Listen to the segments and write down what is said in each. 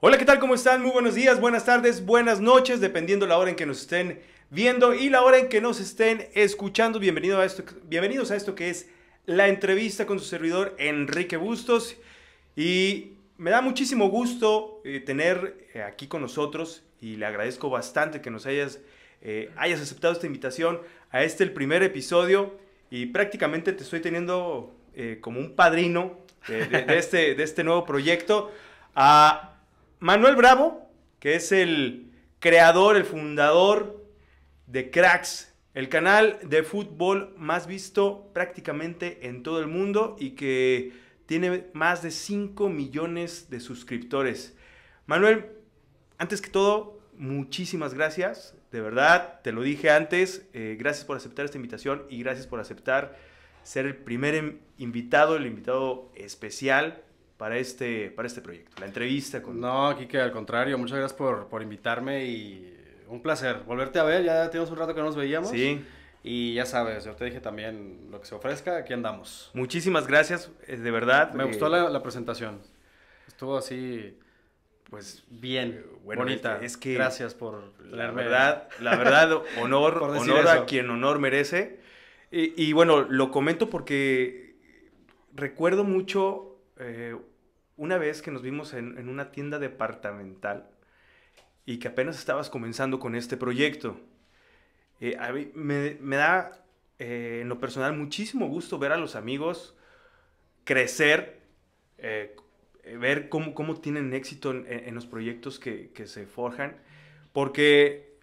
Hola, ¿qué tal? ¿Cómo están? Muy buenos días, buenas tardes, buenas noches, dependiendo la hora en que nos estén viendo y la hora en que nos estén escuchando. Bienvenido a esto, bienvenidos a esto que es la entrevista con su servidor Enrique Bustos. Y me da muchísimo gusto eh, tener eh, aquí con nosotros y le agradezco bastante que nos hayas, eh, hayas aceptado esta invitación a este el primer episodio. Y prácticamente te estoy teniendo como un padrino este, de este nuevo proyecto. A Manuel Bravo, que es el creador, el fundador de Cracks, el canal de fútbol más visto prácticamente en todo el mundo y que tiene más de 5 millones de suscriptores. Manuel, antes que todo, muchísimas gracias. De verdad, te lo dije antes, eh, gracias por aceptar esta invitación y gracias por aceptar ser el primer em-, invitado, el invitado especial para este, para este proyecto, la entrevista con... No, Kike, al contrario, muchas gracias por, por invitarme y un placer volverte a ver, ya tenemos un rato que no nos veíamos. Sí. Y ya sabes, yo te dije también lo que se ofrezca, aquí andamos. Muchísimas gracias, eh, de verdad. Me eh, gustó la, presentación. Estuvo así, pues bien, eh, bonita. Es que gracias por la verdad, la verdad, honor, honor a quien honor merece. Y, y, bueno, lo comento porque recuerdo mucho eh, una vez que nos vimos en, una tienda departamental y que apenas estabas comenzando con este proyecto. Eh, me, da eh, en lo personal muchísimo gusto ver a los amigos crecer, ver cómo, tienen éxito en, los proyectos que, que se forjan, porque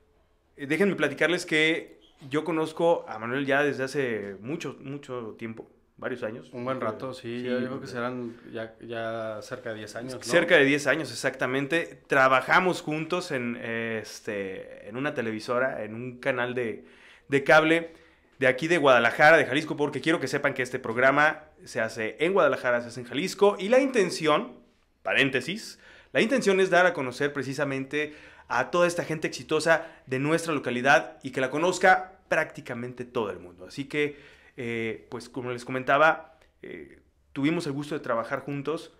déjenme platicarles que yo conozco a Manuel ya desde hace mucho, mucho tiempo varios años. Un buen rato, sí, yo creo que serán ya, ya cerca de 10 años. Cerca de 10 años, exactamente. Trabajamos juntos en, este, en una televisora, en un canal de, de cable de aquí de Guadalajara, de Jalisco, porque quiero que sepan que este programa se hace en Guadalajara, se hace en Jalisco, y la intención, paréntesis, la intención es dar a conocer precisamente a toda esta gente exitosa de nuestra localidad y que la conozca prácticamente todo el mundo. Así que eh, pues como les comentaba, eh, tuvimos el gusto de trabajar juntos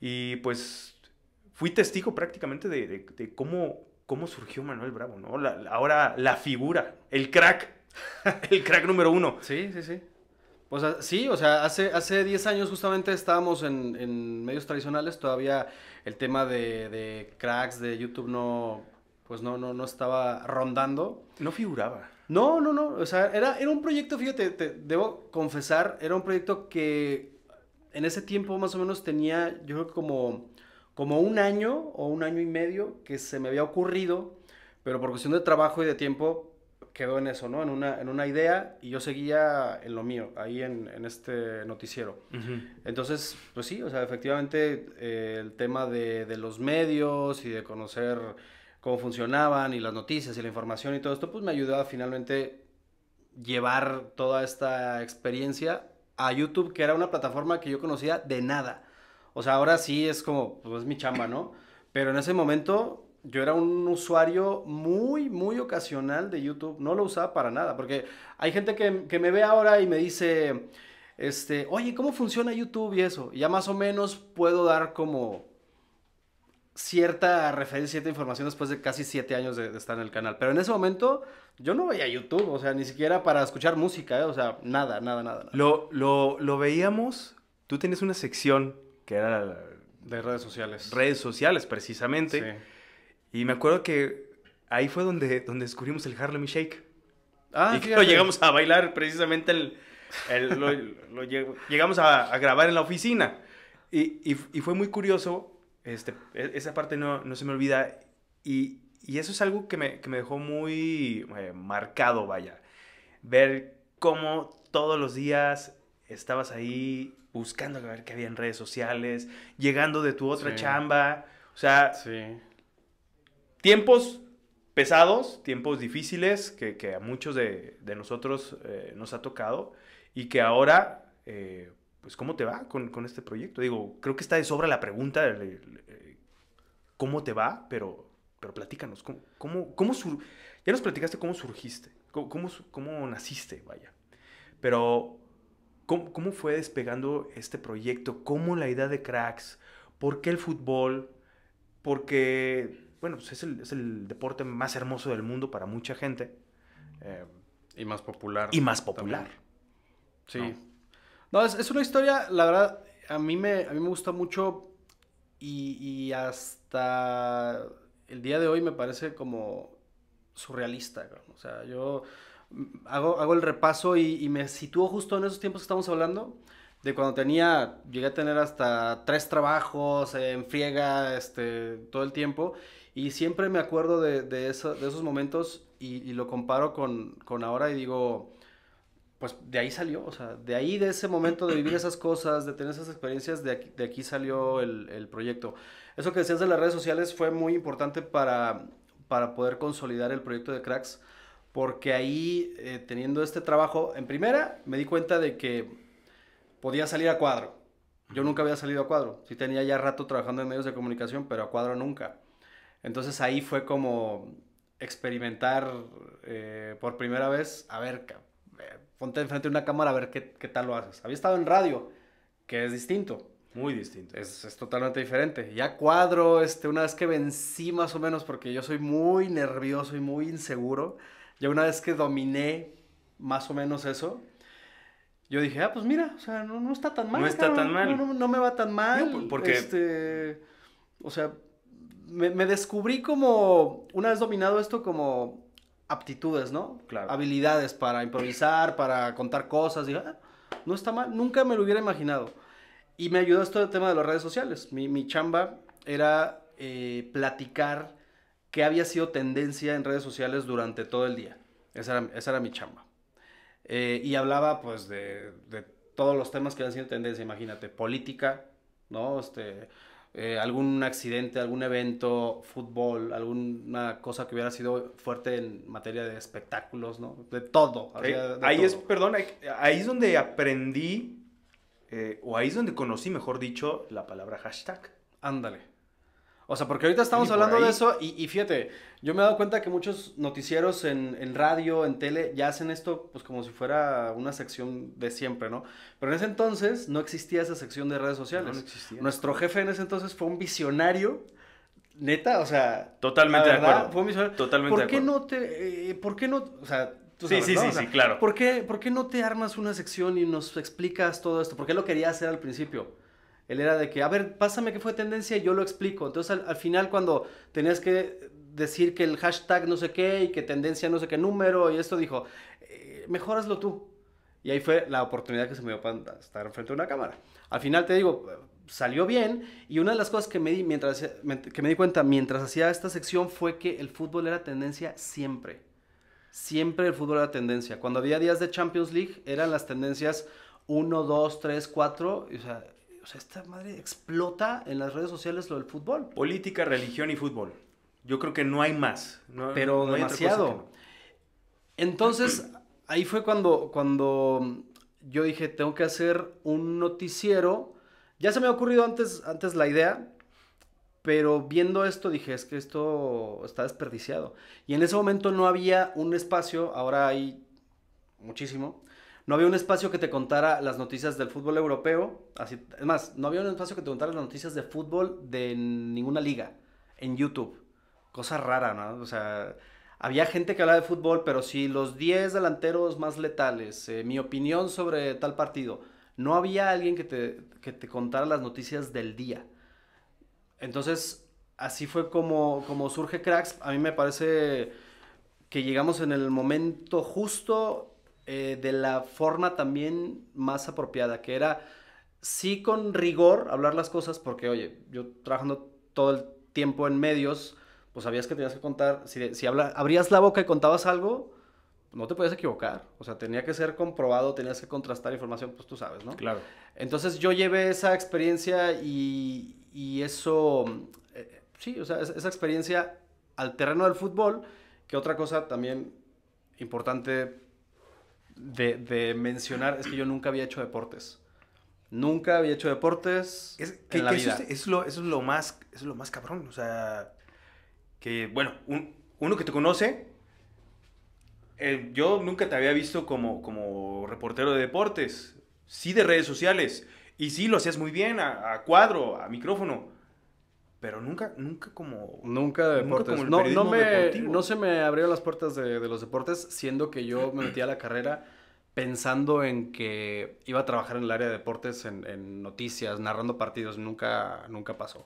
y pues fui testigo prácticamente de, cómo, cómo surgió Manuel Bravo, ¿no? ahora la figura, el crack, el crack número uno. Sí, sí, sí. O sí, o sea, hace, hace 10 años justamente estábamos en, medios tradicionales, todavía el tema de, de, cracks de YouTube no, pues no, no estaba rondando. No figuraba. No, no, no. O sea, era, era un proyecto, fíjate, te, debo confesar, era un proyecto que en ese tiempo más o menos tenía, yo creo que como, como un año o un año y medio que se me había ocurrido, pero por cuestión de trabajo y de tiempo quedó en eso, ¿no? En una, en una idea y yo seguía en lo mío, ahí en, este noticiero. Entonces, pues sí, o sea, efectivamente eh, el tema de, de los medios y de conocer cómo funcionaban y las noticias y la información y todo esto, pues me ayudó a finalmente llevar toda esta experiencia a YouTube, que era una plataforma que yo conocía de nada. O sea, ahora sí es como, pues es mi chamba, ¿no? Pero en ese momento yo era un usuario muy, muy ocasional de YouTube. No lo usaba para nada, porque hay gente que, me ve ahora y me dice, este, oye, ¿cómo funciona YouTube y eso? ya más o menos puedo dar como cierta referencia, cierta información después de casi siete años de, estar en el canal. Pero en ese momento yo no veía YouTube, o sea, ni siquiera para escuchar música, eh, o sea, nada, nada, nada. Lo, lo, veíamos, tú tenías una sección que era... de redes sociales. Redes sociales, precisamente. Y me acuerdo que ahí fue donde, donde descubrimos el Harlem Shake. Ah, y lo llegamos a bailar precisamente el... lo, llegamos a, grabar en la oficina. y fue muy curioso este, e-, esa parte no, no se me olvida. Y, y eso es algo que me, que me dejó muy eh, marcado, vaya. Ver cómo todos los días estabas ahí buscando a ver qué había en redes sociales, llegando de tu otra chamba. O sea, tiempos pesados, tiempos difíciles que, que a muchos de, de nosotros eh, nos ha tocado y que ahora eh, pues, ¿cómo te va con, este proyecto? Digo, creo que está de sobra la pregunta, eh, ¿cómo te va? Pero, pero platícanos, ¿cómo, cómo, ya nos platicaste cómo surgiste, cómo, naciste, vaya. Pero, ¿cómo, fue despegando este proyecto? ¿Cómo la idea de cracks? ¿Por qué el fútbol? Porque, bueno, pues es el, deporte más hermoso del mundo para mucha gente. Eh, y más popular. Y más popular. Sí, no, es, una historia, la verdad, a mí me, a mí me gusta mucho y, hasta el día de hoy me parece como surrealista. O sea, yo mm, hago, hago el repaso y, me sitúo justo en esos tiempos que estamos hablando, de cuando tenía, llegué a tener hasta tres trabajos en friega este, todo el tiempo y siempre me acuerdo de, de, esos momentos y, lo comparo con, con ahora y digo pues de ahí salió, o sea, de ahí, de ese momento de vivir esas cosas, de tener esas experiencias, de aquí, de aquí salió el, el, proyecto. Eso que decías de las redes sociales fue muy importante para, para poder consolidar el proyecto de Cracks, porque ahí, eh, teniendo este trabajo, en primera me di cuenta de que podía salir a cuadro. Yo nunca había salido a cuadro, sí tenía ya rato trabajando en medios de comunicación, pero a cuadro nunca. Entonces ahí fue como experimentar eh, por primera vez, a ver, eh, ponte enfrente de una cámara a ver qué, tal lo haces. Había estado en radio, que es distinto. Muy distinto. Es, totalmente diferente. Ya cuadro, este, una vez que vencí más o menos, porque yo soy muy nervioso y muy inseguro, ya una vez que dominé más o menos eso, yo dije, ah, pues mira, o sea, no, está tan mal. No está tan mal. No, me va tan mal. porque... Este, o sea, me, me descubrí como, una vez dominado esto, como aptitudes, ¿no? Claro. Habilidades para improvisar, para contar cosas. Ah, no está mal, nunca me lo hubiera imaginado. Y me ayudó esto el tema de las redes sociales. Mi, chamba era eh, platicar qué había sido tendencia en redes sociales durante todo el día. Esa era, mi chamba. Eh, y hablaba pues de, todos los temas que habían sido tendencia, imagínate, política, ¿no? Este, eh, algún accidente, algún evento, fútbol, alguna cosa que hubiera sido fuerte en materia de espectáculos, ¿no? De todo. Eh, ahí es, perdón, eh, ahí es donde aprendí, o ahí es donde conocí, mejor dicho, la palabra hashtag. Ándale. O sea, porque ahorita estamos hablando de eso y, fíjate, yo me he dado cuenta que muchos noticieros en, radio, en tele, ya hacen esto pues como si fuera una sección de siempre, ¿no? Pero en ese entonces no existía esa sección de redes sociales. No, existía. Nuestro jefe en ese entonces fue un visionario. Neta, o sea... Totalmente de acuerdo. Fue un visionario. Totalmente ¿Por qué no te... Eh, ¿Por qué no...? O sea, sí, sí, sí, claro. ¿por qué, ¿por qué, no te armas una sección y nos explicas todo esto? ¿Por qué lo quería hacer al principio? él era de que, a ver, pásame qué fue tendencia y yo lo explico. Entonces al, final cuando tenías que decir que el hashtag no sé qué y que tendencia no sé qué número y esto dijo, eh, mejor tú. Y ahí fue la oportunidad que se me dio para estar frente a una cámara. Al final te digo, salió bien y una de las cosas que me di, mientras, que me di cuenta mientras hacía esta sección fue que el fútbol era tendencia siempre. Siempre el fútbol era tendencia. Cuando había días de Champions League eran las tendencias 1, 2, 3, 4. o sea, sea, esta madre explota en las redes sociales lo del fútbol. Política, religión y fútbol. Yo creo que no hay más. Pero demasiado. Entonces, ahí fue cuando, cuando yo dije, tengo que hacer un noticiero. Ya se me ha ocurrido antes, antes la idea, pero viendo esto dije, es que esto está desperdiciado. Y en ese momento no había un espacio, ahora hay muchísimo, no había un espacio que te contara las noticias del fútbol europeo. Así, es más, no había un espacio que te contara las noticias de fútbol de ninguna liga en YouTube. Cosa rara, ¿no? O sea, había gente que hablaba de fútbol, pero si los 10 delanteros más letales, eh, mi opinión sobre tal partido. No había alguien que te, contara las noticias del día. Entonces, así fue como, como surge Cracks. A mí me parece que llegamos en el momento justo eh, de la forma también más apropiada, que era sí con rigor hablar las cosas, porque oye, yo trabajando todo el tiempo en medios, pues sabías que tenías que contar, si, si abrías la boca y contabas algo, no te podías equivocar, o sea, tenía que ser comprobado, tenías que contrastar información, pues tú sabes, ¿no? Claro. Entonces yo llevé esa experiencia y, eso, eh, sí, o sea, esa experiencia al terreno del fútbol, que otra cosa también importante de, mencionar es que yo nunca había hecho deportes. Nunca había hecho deportes es, Eso, es, lo, más, es lo más cabrón. O sea, que bueno, uno que te conoce, eh, yo nunca te había visto como, como reportero de deportes, sí de redes sociales, y sí lo hacías muy bien, a, a cuadro, a micrófono, pero nunca, nunca como... Nunca de deportes. no, me, no se me abrieron las puertas de, los deportes, siendo que yo me metí a la carrera pensando en que iba a trabajar en el área de deportes, en, en, noticias, narrando partidos, nunca, nunca pasó.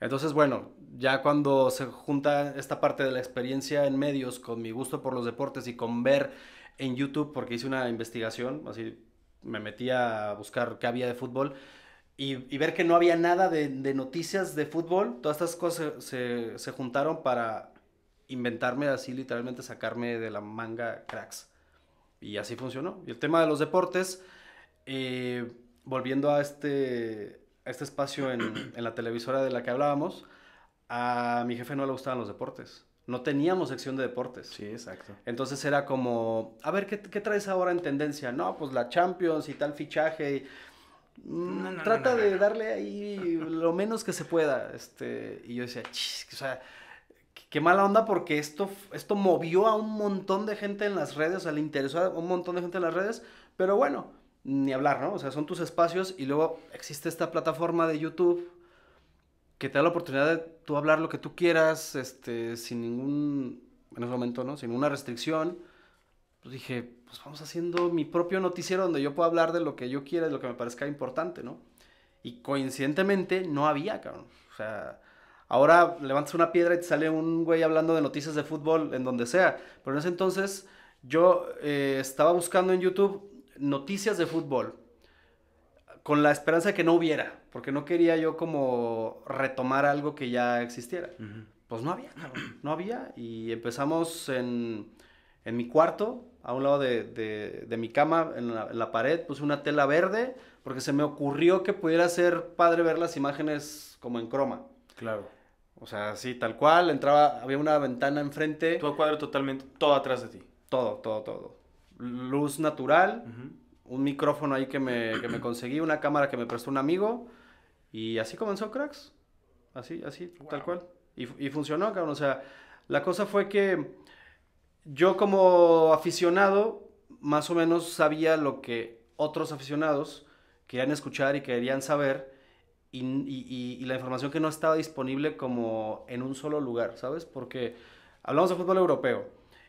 Entonces, bueno, ya cuando se junta esta parte de la experiencia en medios con mi gusto por los deportes y con ver en YouTube, porque hice una investigación, así me metí a buscar qué había de fútbol, y, ver que no había nada de, noticias de fútbol, todas estas cosas se, juntaron para inventarme así, literalmente sacarme de la manga cracks. Y así funcionó. Y el tema de los deportes, eh, volviendo a este, a este espacio en, la televisora de la que hablábamos, a mi jefe no le gustaban los deportes. No teníamos sección de deportes. Sí, exacto. Entonces era como, a ver, ¿qué, qué traes ahora en tendencia? No, pues la Champions y tal fichaje. Y Mm, trata de darle ahí lo menos que se pueda. Este, y yo decía, chis, o sea, qué mala onda porque esto, esto movió a un montón de gente en las redes, le interesó a un montón de gente en las redes, pero bueno, ni hablar, ¿no? O sea, son tus espacios y luego existe esta plataforma de YouTube que te da la oportunidad de tú hablar lo que tú quieras, este, sin ningún, en ese momento, ¿no? Sin ninguna restricción pues dije, pues vamos haciendo mi propio noticiero donde yo pueda hablar de lo que yo quiera, de lo que me parezca importante, ¿no? Y coincidentemente no había, cabrón. O sea, ahora levantas una piedra y te sale un güey hablando de noticias de fútbol en donde sea. Pero en ese entonces yo eh, estaba buscando en YouTube noticias de fútbol con la esperanza de que no hubiera, porque no quería yo como retomar algo que ya existiera. Pues no había, cabrón, no había. Y empezamos en, en mi cuarto, a un lado de, mi cama, en la, pared, puse una tela verde, porque se me ocurrió que pudiera ser padre ver las imágenes como en croma. Claro. O sea, así, tal cual, entraba, había una ventana enfrente. todo cuadro totalmente, todo atrás de ti. Todo, todo, todo. Luz natural, un micrófono ahí que me, conseguí, una cámara que me prestó un amigo, y así comenzó Cracks. Así, así, tal cual. Y, y funcionó, cabrón. O sea, la cosa fue que yo como aficionado, más o menos sabía lo que otros aficionados querían escuchar y querían saber. Y, la información que no estaba disponible como en un solo lugar, ¿sabes? Porque hablamos de fútbol europeo.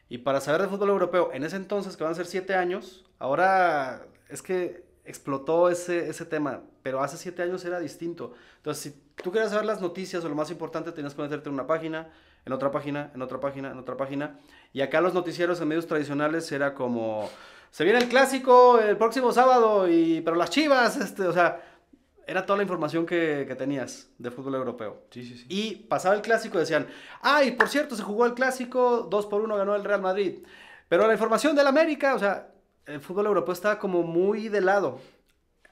Y para saber de fútbol europeo, en ese entonces, que van a ser siete años, ahora es que explotó ese, ese tema, pero hace siete años era distinto. Entonces, si tú querías saber las noticias o lo más importante, tenías que meterte en una página, en otra página, en otra página, en otra página. Y acá los noticieros en medios tradicionales era como, se viene el clásico el próximo sábado, y, pero las chivas, este, o sea, era toda la información que, tenías de fútbol europeo. Sí, sí, sí. Y pasaba el clásico y decían, ay, por cierto, se jugó el clásico, 2 por 1 ganó el Real Madrid. Pero la información del América, o sea, el fútbol europeo estaba como muy de lado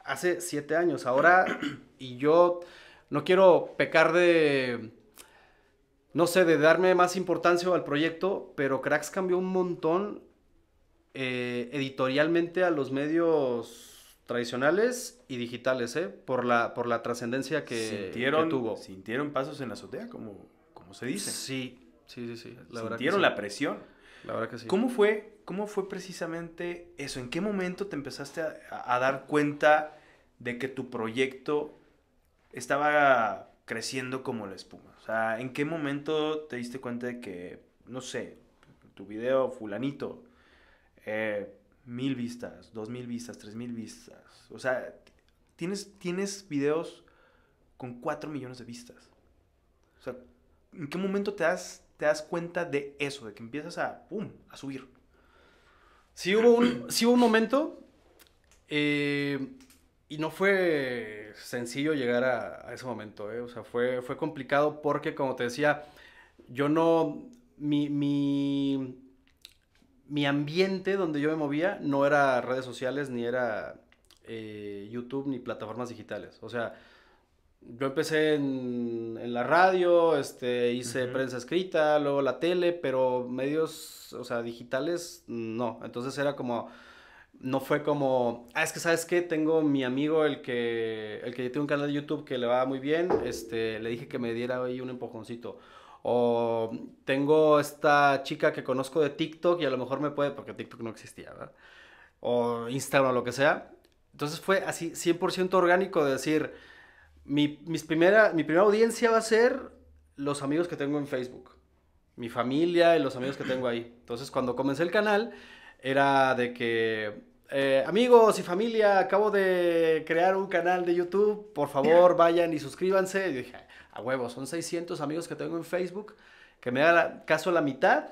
hace siete años. Ahora, y yo no quiero pecar de no sé, de darme más importancia al proyecto, pero Cracks cambió un montón eh, editorialmente a los medios tradicionales y digitales, ¿eh? Por la, por la trascendencia que, tuvo. Sintieron pasos en la azotea, como, como se dice. Sí, sí, sí. sí. sintieron la presión. La verdad que sí. ¿Cómo fue, cómo fue precisamente eso? ¿En qué momento te empezaste a, a dar cuenta de que tu proyecto estaba creciendo como la espuma. O sea, ¿en qué momento te diste cuenta de que, no sé, tu video fulanito, eh, mil vistas, dos mil vistas, tres mil vistas? O sea, tienes, tienes videos con cuatro millones de vistas. O sea, ¿en qué momento te das, te das cuenta de eso, de que empiezas a, ¡pum!, a subir? Sí hubo un, hubo un momento, eh, y no fue sencillo llegar a, ese momento, ¿eh? o sea, fue, fue complicado porque, como te decía, yo no, mi, mi, mi ambiente donde yo me movía no era redes sociales, ni era eh, YouTube, ni plataformas digitales, o sea, yo empecé en, en, la radio, este, hice prensa escrita, luego la tele, pero medios, o sea, digitales, no. Entonces era como, no fue como, ah, es que sabes qué, tengo mi amigo, el que, el que tiene un canal de YouTube que le va muy bien, este, le dije que me diera ahí un empujoncito. O tengo esta chica que conozco de TikTok y a lo mejor me puede, porque TikTok no existía, ¿verdad? O Instagram o lo que sea. Entonces fue así 100% orgánico de decir, mi, primera, mi primera audiencia va a ser los amigos que tengo en Facebook, mi familia y los amigos que tengo ahí. Entonces cuando comencé el canal era de que eh, amigos y familia, acabo de crear un canal de YouTube. Por favor, vayan y suscríbanse. Y dije, a huevo, son 600 amigos que tengo en Facebook. Que me haga caso la mitad.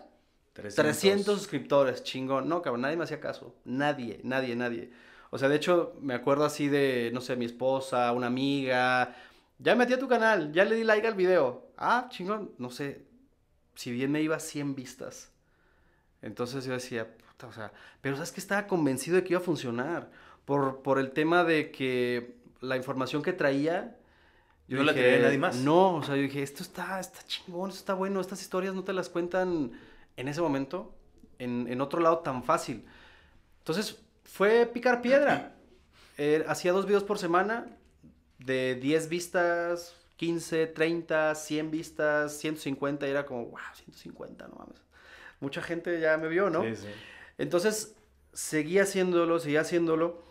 300. 300 suscriptores, chingón. No, cabrón, nadie me hacía caso. Nadie, nadie, nadie. O sea, de hecho, me acuerdo así de, no sé, mi esposa, una amiga. Ya metí a tu canal, ya le di like al video. Ah, chingón, no sé. Si bien me iba 100 vistas. Entonces yo decía, o sea, pero sabes que estaba convencido de que iba a funcionar por, por el tema de que la información que traía yo no la creía nadie más. No, o sea, yo dije, esto está, está chingón, esto está bueno, estas historias no te las cuentan en ese momento, en, otro lado tan fácil. Entonces, fue picar piedra. Er, hacía dos videos por semana, de 10 vistas, 15, 30, 100 vistas, 150, era como, wow, 150, no mames. Mucha gente ya me vio, ¿no? Sí, sí. Entonces, seguí haciéndolo, seguí haciéndolo.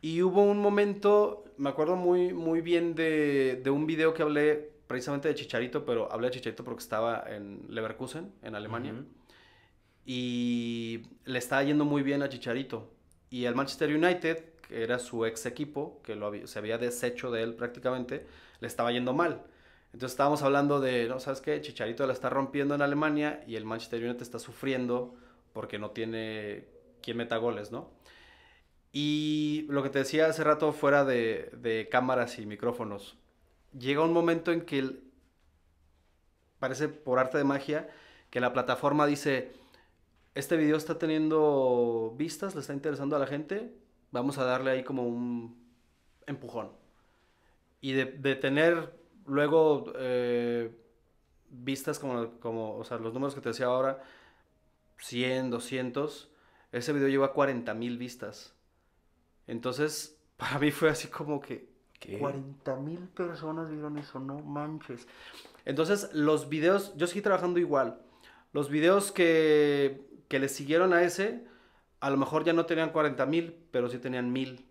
Y hubo un momento, me acuerdo muy, muy bien de, de, un video que hablé precisamente de Chicharito, pero hablé de Chicharito porque estaba en Leverkusen, en Alemania. Y le estaba yendo muy bien a Chicharito. Y el Manchester United, que era su ex equipo, que lo se había deshecho de él prácticamente, le estaba yendo mal. Entonces estábamos hablando de, ¿no? ¿Sabes qué? Chicharito la está rompiendo en Alemania y el Manchester United está sufriendo porque no tiene quien meta goles, ¿no? Y lo que te decía hace rato fuera de, de cámaras y micrófonos, llega un momento en que parece por arte de magia que la plataforma dice, este video está teniendo vistas, le está interesando a la gente, vamos a darle ahí como un empujón. Y de, tener luego eh, vistas como, como, o sea, los números que te decía ahora, 100, 200, ese video llegó a 40 mil vistas. Entonces, para mí fue así como que... 40.000 mil personas vieron eso, no manches. Entonces, los videos, yo seguí trabajando igual. Los videos que, que le siguieron a ese, a lo mejor ya no tenían 40 mil, pero sí tenían mil,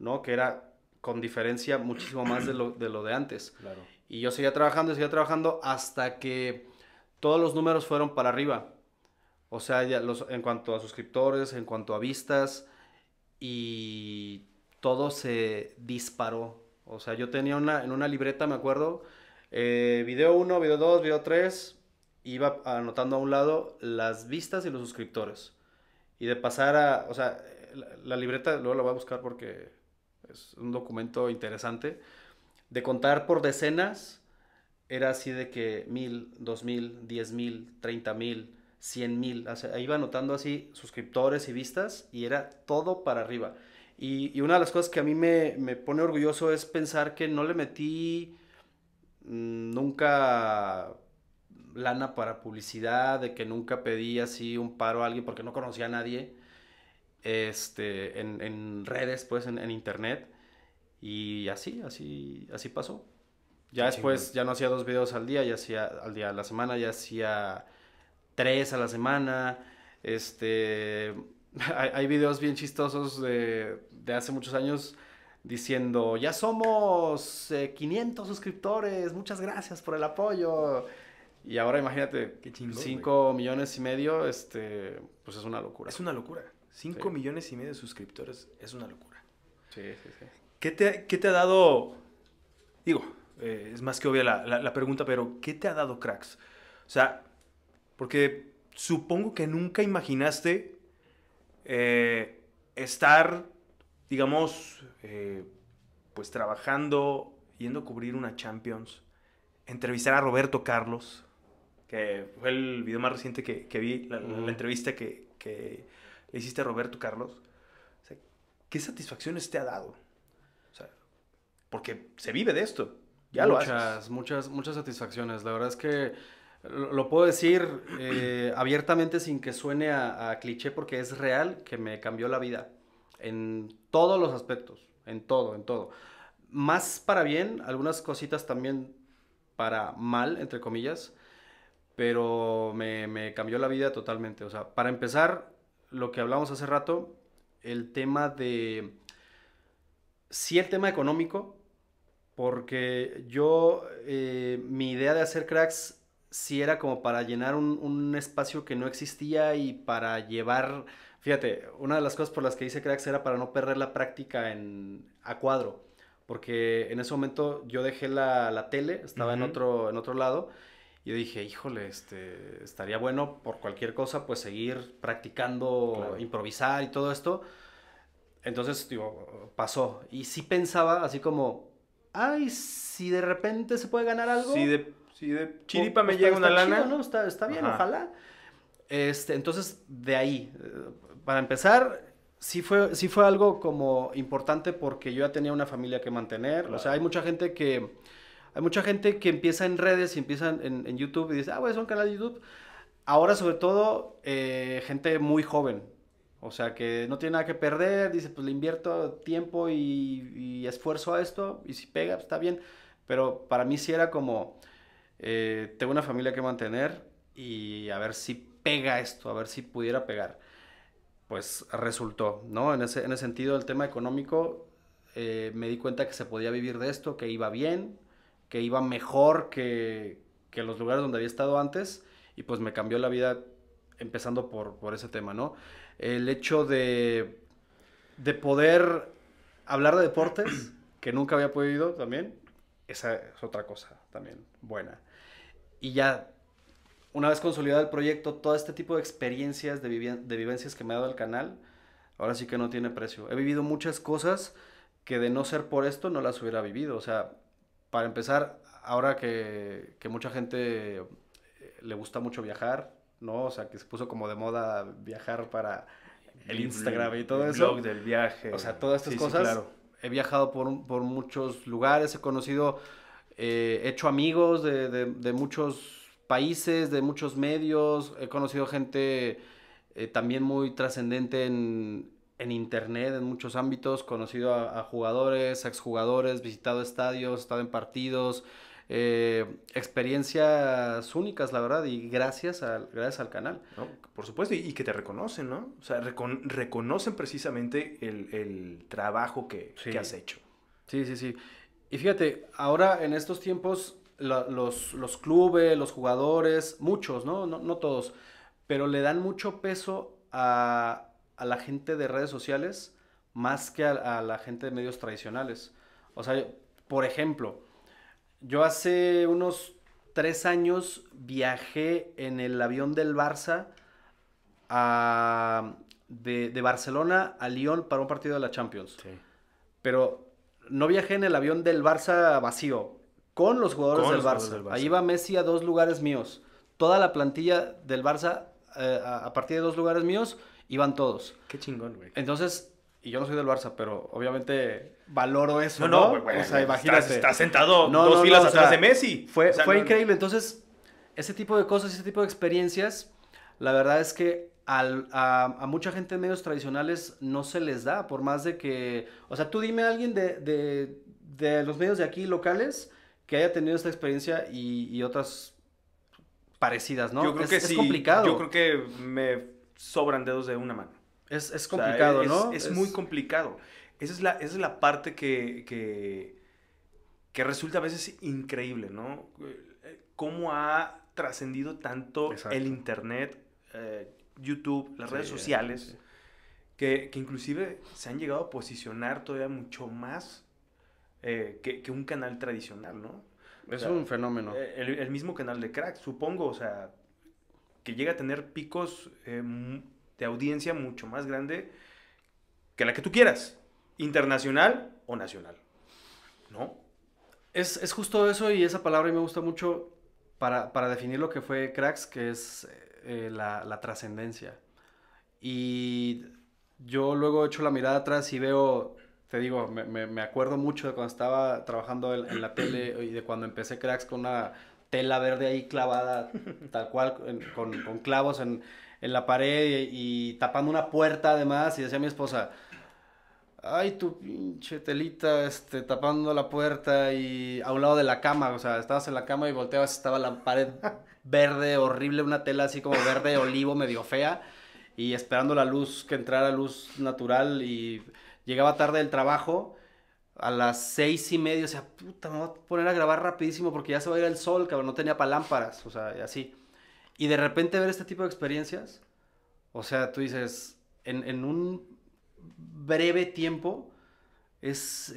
¿no? Que era con diferencia muchísimo más de lo de, antes. Y yo seguía trabajando y seguía trabajando hasta que todos los números fueron para arriba. O sea, los, en cuanto a suscriptores, en cuanto a vistas y todo se disparó. O sea, yo tenía una, en una libreta, me acuerdo, eh, video 1, video 2, video 3, iba anotando a un lado las vistas y los suscriptores. Y de pasar a, o sea, la, libreta luego la voy a buscar porque es un documento interesante. De contar por decenas, era así de que mil, dos mil, diez mil, treinta mil. 100 mil. O sea, iba anotando así suscriptores y vistas y era todo para arriba. Y, una de las cosas que a mí me, pone orgulloso es pensar que no le metí mm, nunca lana para publicidad, de que nunca pedí así un paro a alguien porque no conocía a nadie este, en, redes, pues en, internet. Y así, así, así pasó. Ya después, ya no hacía dos videos al día, ya hacía al día de la semana, ya hacía tres a la semana. Este, hay, videos bien chistosos de, de, hace muchos años diciendo, ya somos 500 eh, suscriptores, muchas gracias por el apoyo. Y ahora imagínate, 5 millones y medio, este, pues es una locura. Es una locura. 5 millones y medio de suscriptores es una locura. Sí, sí, sí. ¿Qué te, ha dado, digo, eh, es más que obvia la, la pregunta, pero ¿qué te ha dado Cracks? O sea, porque supongo que nunca imaginaste eh, estar, digamos, eh, pues trabajando, yendo a cubrir una Champions, entrevistar a Roberto Carlos, que fue el video más reciente que, vi, la, entrevista que, le hiciste a Roberto Carlos. ¿Qué satisfacciones te ha dado? porque se vive de esto. Ya muchas, lo haces. Muchas, muchas satisfacciones. La verdad es que lo puedo decir eh, abiertamente sin que suene a, cliché porque es real que me cambió la vida en todos los aspectos, en todo, en todo. Más para bien, algunas cositas también para mal, entre comillas, pero me, cambió la vida totalmente. O sea, para empezar, lo que hablamos hace rato, el tema de... Sí, el tema económico, porque yo, eh, mi idea de hacer cracks sí era como para llenar un, espacio que no existía y para llevar, fíjate, una de las cosas por las que hice cracks era para no perder la práctica en, a cuadro, porque en ese momento yo dejé la, tele, estaba en, otro, en otro lado, y dije, híjole, este, estaría bueno por cualquier cosa, pues seguir practicando, improvisar y todo esto. Entonces, digo, pasó. Y sí pensaba así como, ay, si de repente se puede ganar algo. Si de si de chiripa me pues, llega una lana. Chido, ¿no? Está, está bien, ojalá. Este, entonces, de ahí, eh, para empezar, sí fue, sí fue algo como importante porque yo ya tenía una familia que mantener. O sea, hay mucha gente que. Hay mucha gente que empieza en redes y empieza en, en YouTube y dice, ah, güey, es un canal de YouTube. Ahora, sobre todo, eh, gente muy joven. O sea, que no tiene nada que perder. Dice, pues le invierto tiempo y, esfuerzo a esto. Y si pega, pues, está bien. Pero para mí sí era como eh, tengo una familia que mantener y a ver si pega esto, a ver si pudiera pegar. Pues resultó, ¿no? En ese, en el sentido del tema económico, eh, me di cuenta que se podía vivir de esto, que iba bien, que iba mejor que, que los lugares donde había estado antes y pues me cambió la vida empezando por, por ese tema, ¿no? El hecho de, de poder hablar de deportes, que nunca había podido también, esa es otra cosa también buena. Y ya, una vez consolidado el proyecto, todo este tipo de experiencias, de, vivencias que me ha dado el canal, ahora sí que no tiene precio. He vivido muchas cosas que de no ser por esto no las hubiera vivido. O sea, para empezar, ahora que, que mucha gente eh, le gusta mucho viajar, ¿no? O sea, que se puso como de moda viajar para el Instagram y todo eso. Blog del viaje. O sea, todas estas cosas. claro. He viajado por, por muchos lugares, he conocido eh, he hecho amigos de, muchos países, de muchos medios, he conocido gente eh, también muy trascendente en, internet, en muchos ámbitos, conocido a, jugadores, exjugadores, visitado estadios, estado en partidos, eh, experiencias únicas, la verdad, y gracias, al, gracias al canal. por supuesto, y, que te reconocen, ¿no? O sea, reconocen precisamente el, trabajo que, que, has hecho. Sí, sí, sí. Y fíjate, ahora en estos tiempos los, clubes, los jugadores, muchos, ¿no? todos, pero le dan mucho peso a, la gente de redes sociales más que a, la gente de medios tradicionales. O sea, por ejemplo, yo hace unos tres años viajé en el avión del Barça de, de, Barcelona a Lyon para un partido de la Champions. Sí. Pero no viajé en el avión del Barça vacío, con los jugadores, del, Barça. Ahí iba Messi a dos lugares míos. Toda la plantilla del Barça, eh, a, partir de dos lugares míos, iban todos. Qué chingón, güey. Entonces, y yo no soy del Barça, pero obviamente valoro eso. No, no, o sea, imagínate. Está sentado dos filas atrás de Messi. Fue, fue increíble. Entonces, ese tipo de cosas, ese tipo de experiencias, la verdad es que a, mucha gente en medios tradicionales no se les da, por más de que, o sea, tú dime a alguien de, de, los medios de aquí locales que haya tenido esta experiencia y, otras parecidas, ¿no? Yo creo que es complicado. Yo creo que me sobran dedos de una mano. Es, complicado, es, ¿no? Es, muy complicado. Esa es la, es la parte que, que, resulta a veces increíble, ¿no? Eh, cómo ha trascendido tanto el Internet, eh, YouTube, las redes sociales, que, inclusive se han llegado a posicionar todavía mucho más eh, que, un canal tradicional, ¿no? Es un fenómeno. Eh, el, mismo canal de cracks, supongo, o sea, que llega a tener picos eh, de audiencia mucho más grande que la que tú quieras, internacional o nacional, ¿no? Es, justo eso y esa palabra y me gusta mucho para, definir lo que fue Cracks, que es... Eh, la, trascendencia. Y yo luego echo la mirada atrás y veo, te digo, me, acuerdo mucho de cuando estaba trabajando en, la tele y de cuando empecé Cracks con una tela verde ahí clavada, tal cual, con, clavos en, la pared y, tapando una puerta además. Y decía mi esposa, ay, tu pinche telita, este, tapando la puerta y a un lado de la cama, o sea, estabas en la cama y volteabas, estaba la pared verde, horrible, una tela así como verde, olivo, medio fea, y esperando la luz, que entrara luz natural, y llegaba tarde del trabajo, a las seis y media, o sea, puta, me voy a poner a grabar rapidísimo porque ya se va a ir el sol, cabrón, no tenía para lámparas, o sea, y así. Y de repente ver este tipo de experiencias, o sea, tú dices, en un breve tiempo es,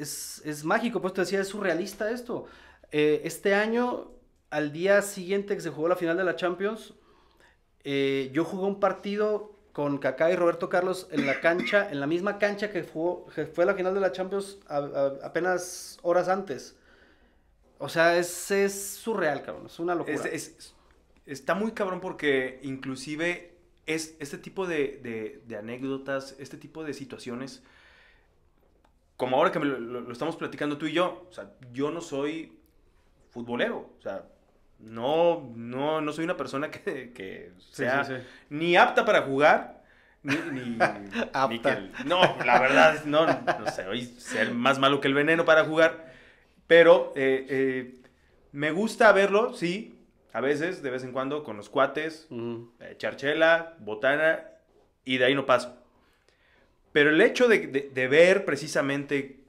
es, mágico. Pues te decía, es surrealista esto. Eh, este año, al día siguiente que se jugó la final de la Champions, eh, yo jugué un partido con Kaká y Roberto Carlos en la cancha, en la misma cancha que, jugó, fue la final de la Champions apenas horas antes. O sea, es, es surreal, cabrón. Es una locura. está muy cabrón porque inclusive es, este tipo de, anécdotas, este tipo de situaciones, como ahora que lo, estamos platicando tú y yo, yo no soy futbolero, o sea, no, no, soy una persona que, sea ni apta para jugar, ni, no, la verdad, es, no, no sé, hoy ser más malo que el veneno para jugar, pero eh, eh, me gusta verlo, sí, a veces, de vez en cuando, con los cuates, eh, charchela, botana, y de ahí no paso. Pero el hecho de, ver precisamente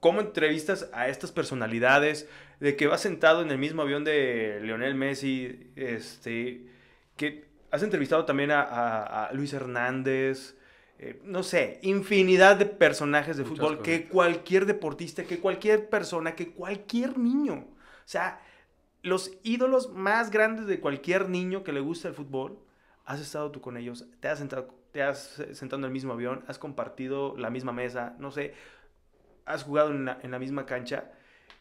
cómo entrevistas a estas personalidades, de que vas sentado en el mismo avión de Lionel Messi, este, que has entrevistado también a, Luis Hernández, eh, no sé, infinidad de personajes de fútbol que cualquier deportista, que cualquier persona, que cualquier niño, o sea, los ídolos más grandes de cualquier niño que le gusta el fútbol, has estado tú con ellos, te has sentado, te has sentado en el mismo avión, has compartido la misma mesa, no sé, has jugado en la, misma cancha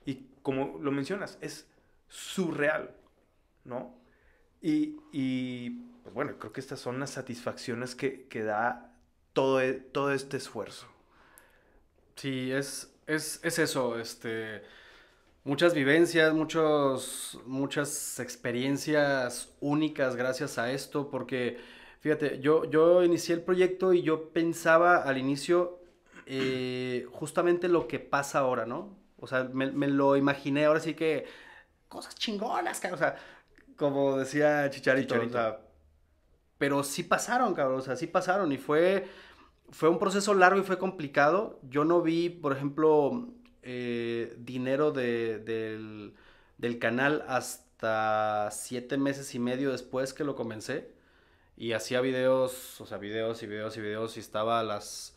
y como lo mencionas, es surreal, ¿no? Y, pues bueno, creo que estas son las satisfacciones que, da todo, e, todo este esfuerzo. Sí, es, es, es eso, este muchas vivencias, muchos, muchas experiencias únicas gracias a esto, porque fíjate, yo, yo inicié el proyecto y yo pensaba al inicio eh, justamente lo que pasa ahora, ¿no? O sea, me, lo imaginé, ahora sí que cosas chingonas, cabrón, o sea, como decía Chicharito, pero sí pasaron, cabrón, o sea, sí pasaron y fue, fue un proceso largo y fue complicado. Yo no vi, por ejemplo, eh, dinero del, del, canal hasta siete meses y medio después que lo comencé. Y hacía videos, o sea, videos y videos y videos. Y estaba a las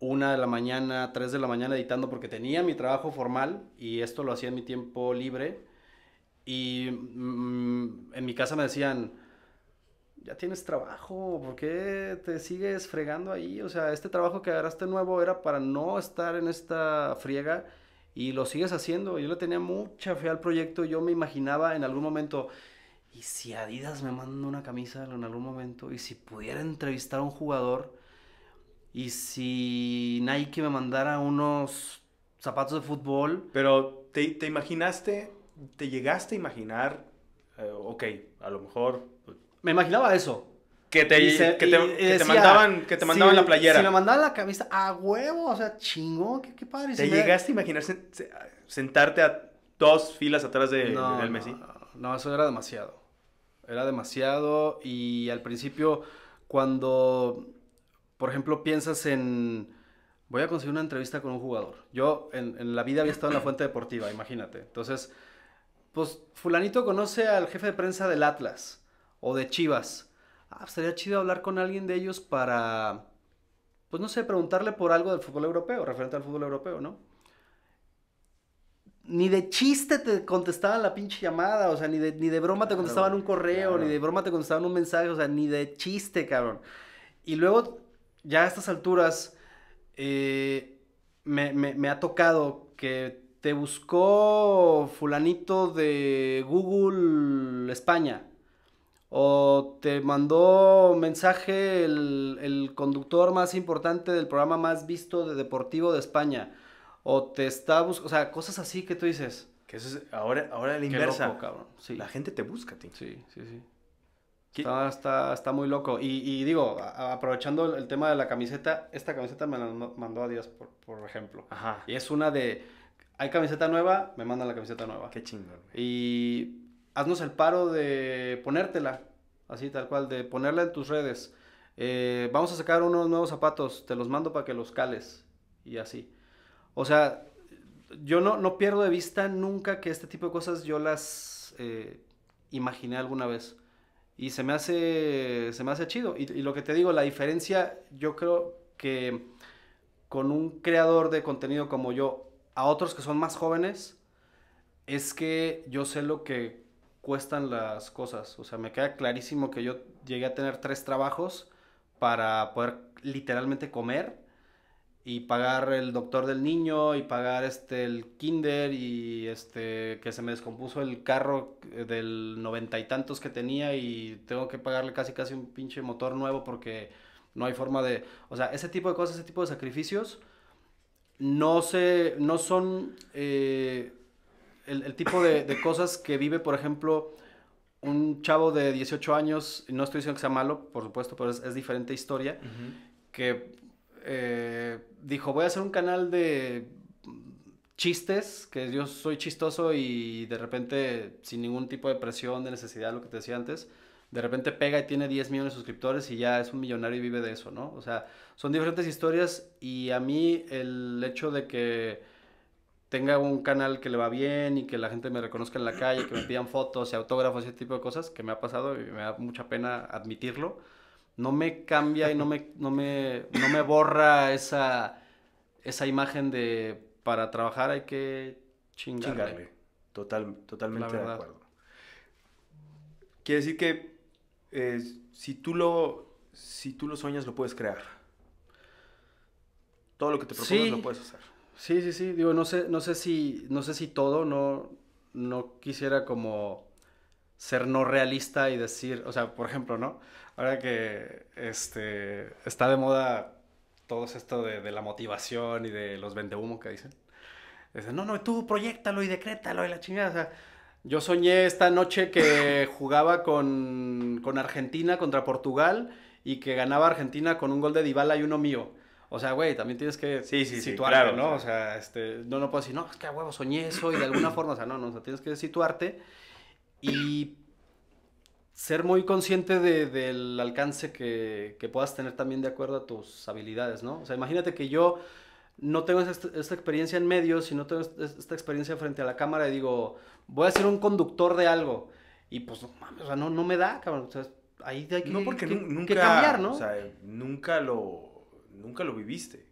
una de la mañana, 3 de la mañana editando porque tenía mi trabajo formal y esto lo hacía en mi tiempo libre. Y mm, en mi casa me decían, ya tienes trabajo, ¿por qué te sigues fregando ahí? O sea, este trabajo que agarraste nuevo era para no estar en esta friega y lo sigues haciendo. Yo le tenía mucha fe al proyecto, yo me imaginaba en algún momento, ¿y si Adidas me manda una camisa en algún momento? ¿Y si pudiera entrevistar a un jugador? ¿Y si Nike me mandara unos zapatos de fútbol? Pero, ¿te, imaginaste, te llegaste a imaginar, eh, ok, a lo mejor me imaginaba eso. Que te, que, te, eh, mandaban, que te la playera. Si me mandaban la camisa, a huevo, o sea, chingón, qué, padre. ¿Te llegaste a imaginar sentarte a dos filas atrás de, del Messi? No, eso era demasiado. Era demasiado y al principio cuando, por ejemplo, piensas en, voy a conseguir una entrevista con un jugador. Yo en, en la vida había estado en la fuente deportiva, imagínate. Entonces, pues fulanito conoce al jefe de prensa del Atlas o de Chivas. Ah, sería chido hablar con alguien de ellos para, pues no sé, preguntarle por algo del fútbol europeo, referente al fútbol europeo, ¿no? Ni de chiste te contestaban la pinche llamada, o sea, ni de, ni de broma te contestaban un correo, ni de broma te contestaban un mensaje, o sea, ni de chiste, cabrón. Y luego, ya a estas alturas, eh, me ha tocado que te buscó fulanito de Google España o te mandó mensaje el, conductor más importante del programa más visto de deportivo de España, o te está buscando, o sea, cosas así que tú dices. Que eso es ahora, ahora la inversa. Loco, cabrón. La gente te busca, tío. Sí, sí, sí. Está, está, muy loco. Y, digo, aprovechando el, tema de la camiseta, esta camiseta me la mandó a Dios, por, por ejemplo. Y es una de, hay camiseta nueva, me mandan la camiseta nueva. Qué chingón. Y haznos el paro de ponértela, así tal cual, de ponerla en tus redes. Eh, vamos a sacar unos nuevos zapatos, te los mando para que los cales y así. O sea, yo no, no pierdo de vista nunca que este tipo de cosas yo las eh, imaginé alguna vez. Y se me hace, se me hace chido. Y, y lo que te digo, la diferencia, yo creo que con un creador de contenido como yo, a otros que son más jóvenes, es que yo sé lo que cuestan las cosas. O sea, me queda clarísimo que yo llegué a tener tres trabajos para poder literalmente comer y pagar el doctor del niño y pagar este el kinder y este que se me descompuso el carro eh, del noventa y tantos que tenía y tengo que pagarle casi casi un pinche motor nuevo porque no hay forma de, o sea, ese tipo de cosas, ese tipo de sacrificios no se no son eh, el, tipo de, cosas que vive, por ejemplo, un chavo de 18 años, no estoy diciendo que sea malo, por supuesto, pero es, diferente historia, que eh, dijo, voy a hacer un canal de chistes, que yo soy chistoso y de repente, sin ningún tipo de presión, de necesidad, lo que te decía antes, de repente pega y tiene 10 millones de suscriptores y ya es un millonario y vive de eso, ¿no? O sea, son diferentes historias y a mí el hecho de que tenga un canal que le va bien y que la gente me reconozca en la calle, que me pidan fotos y autógrafos ese tipo de cosas, que me ha pasado y me da mucha pena admitirlo, no me cambia y no me, no me, me borra esa, esa imagen de para trabajar hay que chingarle. chingarle. Total, totalmente de acuerdo. Quiere decir que eh, si, tú lo, si tú lo sueñas, lo puedes crear. Todo lo que te propongas lo puedes hacer Sí, sí, sí. Digo, no sé, no sé si, no sé si todo, no, no quisiera como ser no realista y decir, o sea, por ejemplo, ¿no? Ahora que este, está de moda todo esto de, la motivación y de los humo que dicen. Dicen, no, no, tú proyectalo y decrétalo y la chingada. O sea, yo soñé esta noche que jugaba con, con Argentina contra Portugal y que ganaba Argentina con un gol de Dybala y uno mío. O sea, güey, también tienes que sí, situarte, ¿no? O sea, este, no, no puedo decir, no, es que a huevo soñé eso y de alguna forma, o sea, no, no, o sea, tienes que situarte y ser muy consciente de, del alcance que, puedas tener también de acuerdo a tus habilidades, ¿no? O sea, imagínate que yo no tengo esta, experiencia en medios sino no tengo esta experiencia frente a la cámara y digo, voy a ser un conductor de algo. Y pues, no mames, o sea, no, no me da, cabrón. O sea, ahí hay que, no porque nunca, cambiar, ¿no? O sea, nunca lo nunca lo viviste.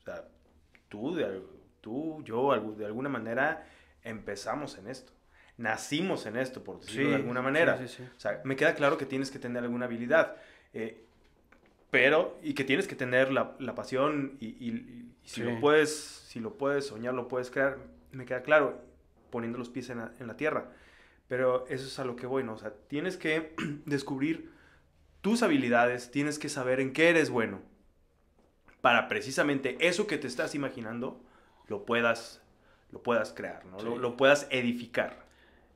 O sea, tú, tú yo, de alguna manera empezamos en esto. Nacimos en esto, por decirlo de alguna manera. me queda claro que tienes que tener alguna habilidad. Eh, pero, y que tienes que tener la, pasión y, si, lo puedes, si lo puedes soñar, lo puedes crear, me queda claro, poniendo los pies en la, en la tierra. Pero eso es a lo que voy, ¿no? O sea, tienes que descubrir tus habilidades, tienes que saber en qué eres bueno para precisamente eso que te estás imaginando lo puedas, lo puedas crear, Lo, puedas edificar.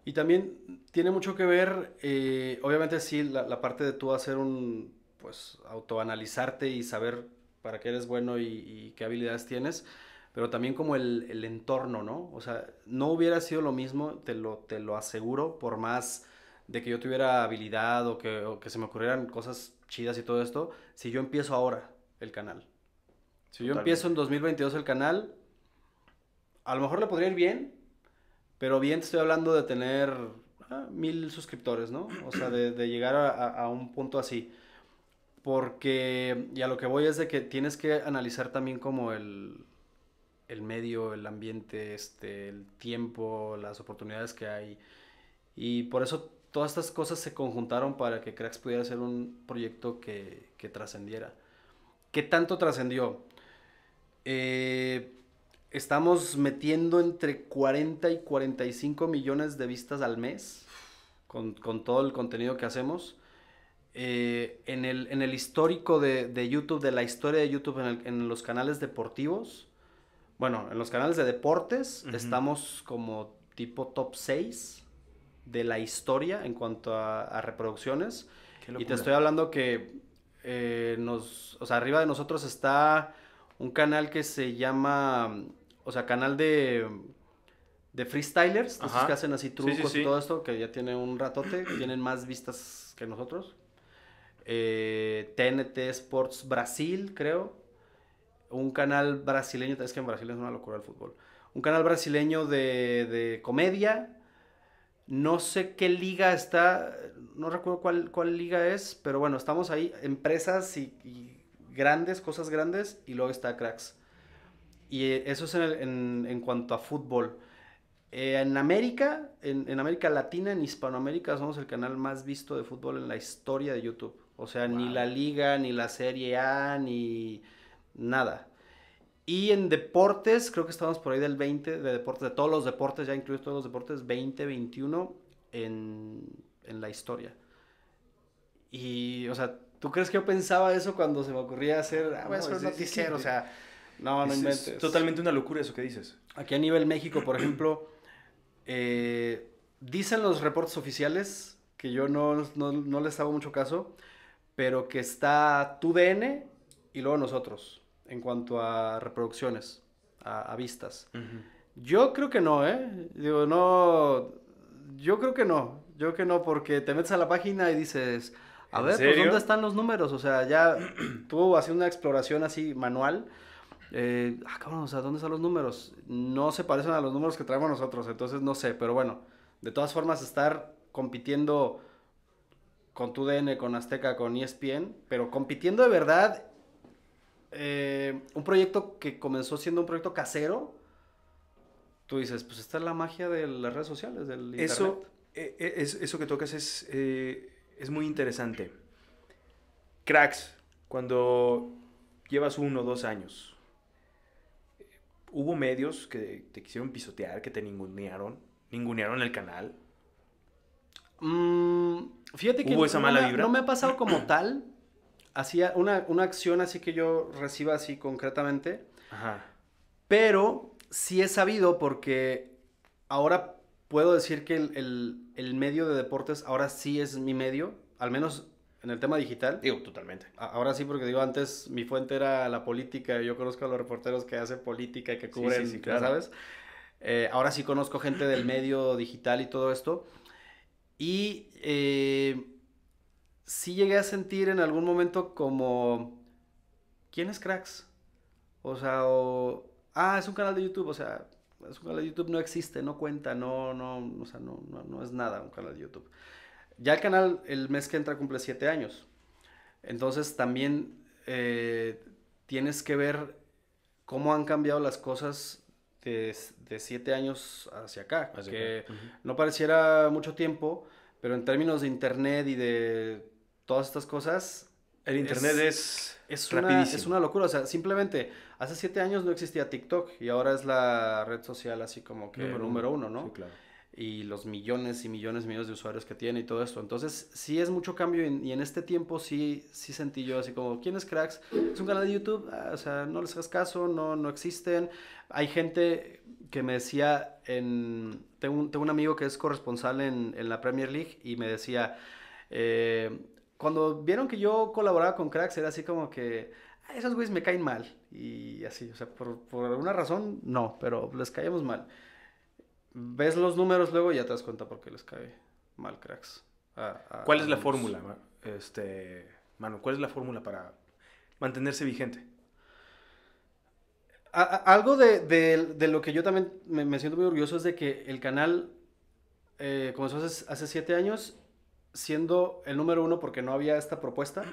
Y también tiene mucho que ver, eh, obviamente sí, la, parte de tú hacer un, pues, autoanalizarte y saber para qué eres bueno y, qué habilidades tienes, pero también como el, entorno, ¿no? O sea, no hubiera sido lo mismo, te lo, te lo aseguro, por más de que yo tuviera habilidad o que se me ocurrieran cosas chidas y todo esto, si yo empiezo ahora el canal. Si yo empiezo en 2022 el canal, a lo mejor le podría ir bien, pero bien te estoy hablando de tener ah, mil suscriptores, ¿no? O sea, de, de llegar a, a, un punto así. Porque, y a lo que voy es de que tienes que analizar también como el, el medio, el ambiente, este, el tiempo, las oportunidades que hay. Y por eso todas estas cosas se conjuntaron para que Cracks pudiera ser un proyecto que, que trascendiera. ¿Qué tanto trascendió? Eh, estamos metiendo entre 40 y 45 millones de vistas al mes con, todo el contenido que hacemos. Eh, en, el, en, el, histórico de, YouTube, de la historia de YouTube en, los canales deportivos, bueno, en los canales de deportes, estamos como tipo top 6 de la historia en cuanto a, reproducciones. Y te estoy hablando que eh, nos, arriba de nosotros está un canal que se llama, mm, o sea, canal de, mm, de freestylers, esos que hacen así trucos y todo esto, que ya tiene un ratote, tienen más vistas que nosotros. TNT eh, Sports Brasil, creo. Un canal brasileño, es que en Brasil es una locura el fútbol. Un canal brasileño de, de comedia. No sé qué liga está, no recuerdo cuál, cuál liga es, pero bueno, estamos ahí, empresas y grandes, cosas grandes, y luego está cracks. Y eso es en, cuanto a fútbol. Eh, en América, en, América Latina, en Hispanoamérica, somos el canal más visto de fútbol en la historia de YouTube. O sea, ni la Liga, ni la Serie A, ni nada. Y en deportes, creo que estamos por ahí del 20 de deportes, de todos los deportes, ya incluidos todos los deportes, 20, 21 en, en la historia. Y, o sea, ¿Tú crees que yo pensaba eso cuando se me ocurría hacer... Ah, pues, es noticiero, o sea... No, no inventes. Es totalmente una locura eso que dices. Aquí a nivel México, por ejemplo, eh, dicen los reportes oficiales, que yo no, no, no les hago mucho caso, pero que está tu DN y luego nosotros, en cuanto a reproducciones, a, vistas. Yo creo que no, ¿eh? Digo, no, yo creo que no, yo creo que no, porque te metes a la página y dices a ver, pues ¿dónde están los números? O sea, ya tú haces una exploración así manual. Eh, ah, cabrón, o sea, ¿dónde están los números? No se parecen a los números que traemos nosotros, entonces no sé, pero bueno, de todas formas estar compitiendo con TUDN, con Azteca, con ESPN, pero compitiendo de verdad, eh, un proyecto que comenzó siendo un proyecto casero, tú dices, pues esta es la magia de las redes sociales, del eso, internet. Eh, eso que tocas es es muy interesante. Cracks, cuando llevas uno o dos años, hubo medios que te quisieron pisotear, que te ningunearon, ningunearon el canal. Mm, fíjate que no, me ha pasado como tal, hacía una, una, acción así que yo reciba así concretamente. Ajá. Pero sí he sabido porque ahora puedo decir que el, medio de deportes ahora sí es mi medio, al menos en el tema digital. Digo, totalmente. Ahora sí, porque digo, antes mi fuente era la política, yo conozco a los reporteros que hacen política y que cubren, ¿sabes? Eh, ahora sí conozco gente del medio digital y todo esto. Y eh, sí llegué a sentir en algún momento como, ¿quién es Cracks? O sea, o, ah, es un canal de YouTube, o sea, un canal de YouTube no existe, no cuenta, no, no, o sea, no, no, no es nada un canal de YouTube. Ya el canal el mes que entra cumple siete años. Entonces también eh, tienes que ver cómo han cambiado las cosas de, siete años hacia acá. que no pareciera mucho tiempo, pero en términos de internet y de todas estas cosas. El internet es, es, Una, es una locura. O sea, simplemente Hace siete años no existía TikTok y ahora es la red social así como que número, uno, ¿no? Sí, claro. Y los millones y millones y millones de usuarios que tiene y todo esto. Entonces, sí es mucho cambio y, en este tiempo sí, sí sentí yo así como, ¿quién es Cracks? Es un canal de YouTube, ah, o sea, no les hagas caso, no, no existen. Hay gente que me decía en... Tengo un, tengo un amigo que es corresponsal en, la Premier League y me decía, eh, cuando vieron que yo colaboraba con Cracks, era así como que Ah, esos güeyes me caen mal. Y así, o sea, por, alguna razón, no, pero les caemos mal. Ves los números luego y ya te das cuenta por qué les cae mal, cracks. ¿Cuál es la fórmula, este, Manu? ¿Cuál es la fórmula para mantenerse vigente? algo de, lo que yo también me, siento muy orgulloso es de que el canal eh, comenzó hace, hace siete años siendo el número uno porque no había esta propuesta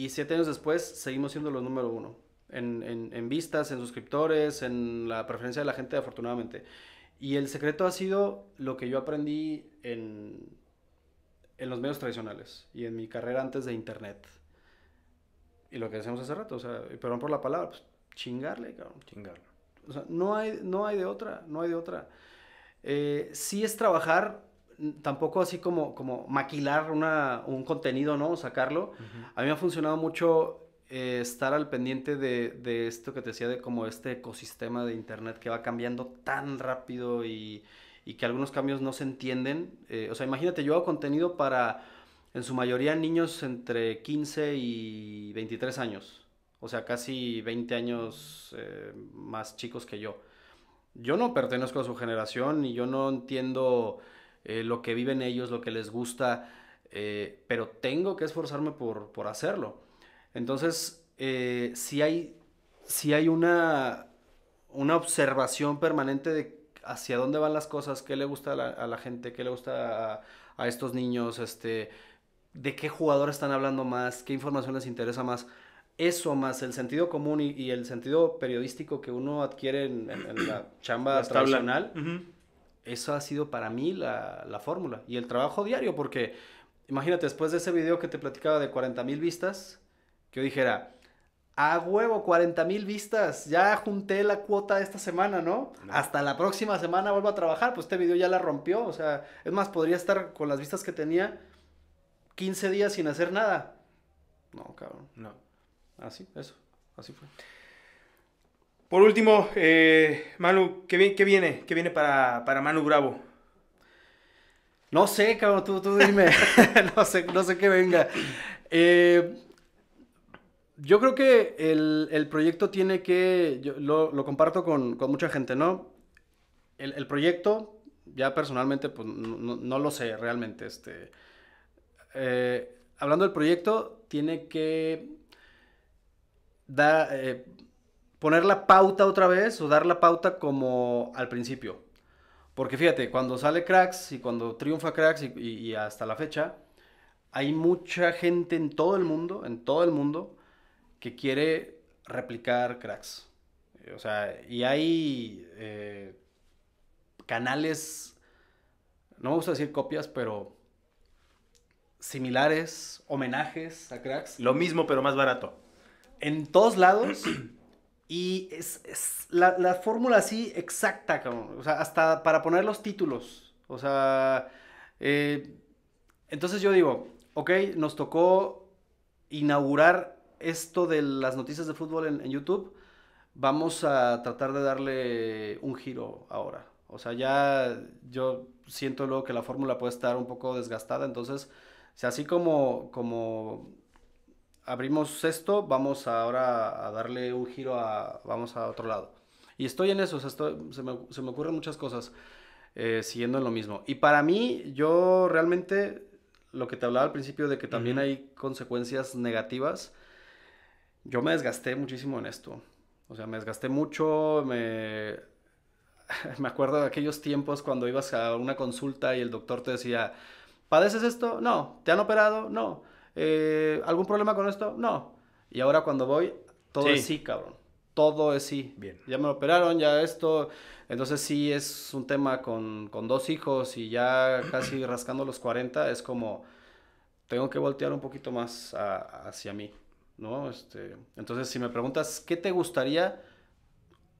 y siete años después seguimos siendo los número uno. En, en, en, vistas, en suscriptores, en la preferencia de la gente, afortunadamente. Y el secreto ha sido lo que yo aprendí en, en los medios tradicionales y en mi carrera antes de internet. Y lo que decíamos hace rato, o sea, perdón por la palabra, pues, chingarle, cabrón. Chingarle. O sea, no hay, no hay de otra, no hay de otra. Eh, sí es trabajar tampoco así como, como maquilar un contenido, ¿no? sacarlo. A mí me ha funcionado mucho eh, estar al pendiente de, esto que te decía, de como este ecosistema de Internet que va cambiando tan rápido y, que algunos cambios no se entienden. Eh, o sea, imagínate, yo hago contenido para, en su mayoría, niños entre 15 y 23 años. O sea, casi 20 años eh, más chicos que yo. Yo no pertenezco a su generación y yo no entiendo eh, lo que viven ellos, lo que les gusta, eh, pero tengo que esforzarme por, hacerlo. Entonces, eh, si hay, si hay una, una observación permanente de hacia dónde van las cosas, qué le gusta a la, gente, qué le gusta a, estos niños, este, de qué jugador están hablando más, qué información les interesa más. Eso más el sentido común y, el sentido periodístico que uno adquiere en, la chamba tradicional. Eso ha sido para mí la, fórmula y el trabajo diario, porque imagínate, después de ese video que te platicaba de 40 mil vistas, que yo dijera, a huevo, 40 mil vistas, ya junté la cuota de esta semana, ¿no? ¿no? Hasta la próxima semana vuelvo a trabajar, pues este video ya la rompió, o sea, es más, podría estar con las vistas que tenía 15 días sin hacer nada. No, cabrón. No. Así, eso, así fue. Por último, eh, Manu, ¿qué, viene? ¿Qué viene para, Manu Bravo? No sé, cabrón, tú, dime. no, sé, qué venga. Eh, yo creo que el, proyecto tiene que. lo, comparto con, mucha gente, ¿no? El, proyecto, ya personalmente, pues no, lo sé realmente. Este. Eh, hablando del proyecto, tiene que. dar poner la pauta otra vez o dar la pauta como al principio. Porque fíjate, cuando sale Cracks y cuando triunfa Cracks y, hasta la fecha, hay mucha gente en todo el mundo, en todo el mundo, que quiere replicar Cracks. Eh, o sea, y hay eh, canales, no me gusta decir copias, pero similares, homenajes a Cracks. Lo mismo, pero más barato. En todos lados y es, la, fórmula así exacta, O sea, hasta para poner los títulos. O sea, eh, entonces yo digo, ok, nos tocó inaugurar esto de las noticias de fútbol en, YouTube. Vamos a tratar de darle un giro ahora. O sea, ya yo siento luego que la fórmula puede estar un poco desgastada. Entonces, así como, como abrimos esto, vamos ahora a darle un giro a, vamos a otro lado. Y estoy en eso, se, me, ocurren muchas cosas eh, siguiendo en lo mismo. Y para mí, yo realmente, lo que te hablaba al principio de que también hay consecuencias negativas, yo me desgasté muchísimo en esto. O sea, me desgasté mucho, me... me acuerdo de aquellos tiempos cuando ibas a una consulta y el doctor te decía, ¿padeces esto? No. ¿Te han operado? No. Eh, ¿Algún problema con esto? No. Y ahora cuando voy, todo es sí, cabrón. Todo es sí. Bien. Ya me operaron, ya esto. Entonces sí es un tema con, con dos hijos y ya casi rascando los 40, es como, tengo que voltear un poquito más hacia mí, ¿no? Este, entonces si me preguntas, ¿qué te gustaría?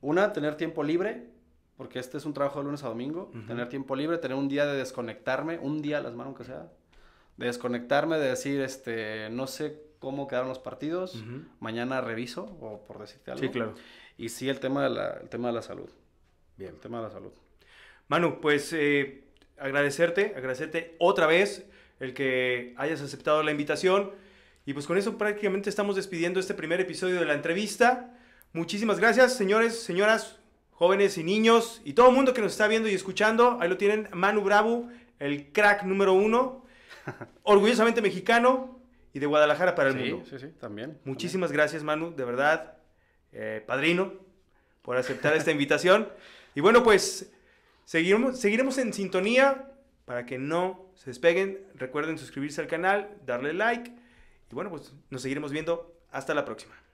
Una, tener tiempo libre, porque este es un trabajo de lunes a domingo, tener tiempo libre, tener un día de desconectarme, un día las manos aunque sea, de desconectarme, de decir, este, no sé cómo quedaron los partidos, mañana reviso, o por decirte algo. Sí, claro. Y sí, el tema de la, el tema de la salud. Bien. El tema de la salud. Manu, pues eh, agradecerte, agradecerte otra vez el que hayas aceptado la invitación. Y pues con eso prácticamente estamos despidiendo este primer episodio de la entrevista. Muchísimas gracias, señores, señoras, jóvenes y niños y todo el mundo que nos está viendo y escuchando. Ahí lo tienen, Manu Bravo, el crack número uno. orgullosamente mexicano y de Guadalajara para el mundo. Sí, sí, también. Muchísimas gracias, Manu, de verdad, eh, padrino, por aceptar esta invitación. Y bueno, pues seguiremos, seguiremos en sintonía para que no se despeguen. Recuerden suscribirse al canal, darle like. Y bueno, pues nos seguiremos viendo. Hasta la próxima.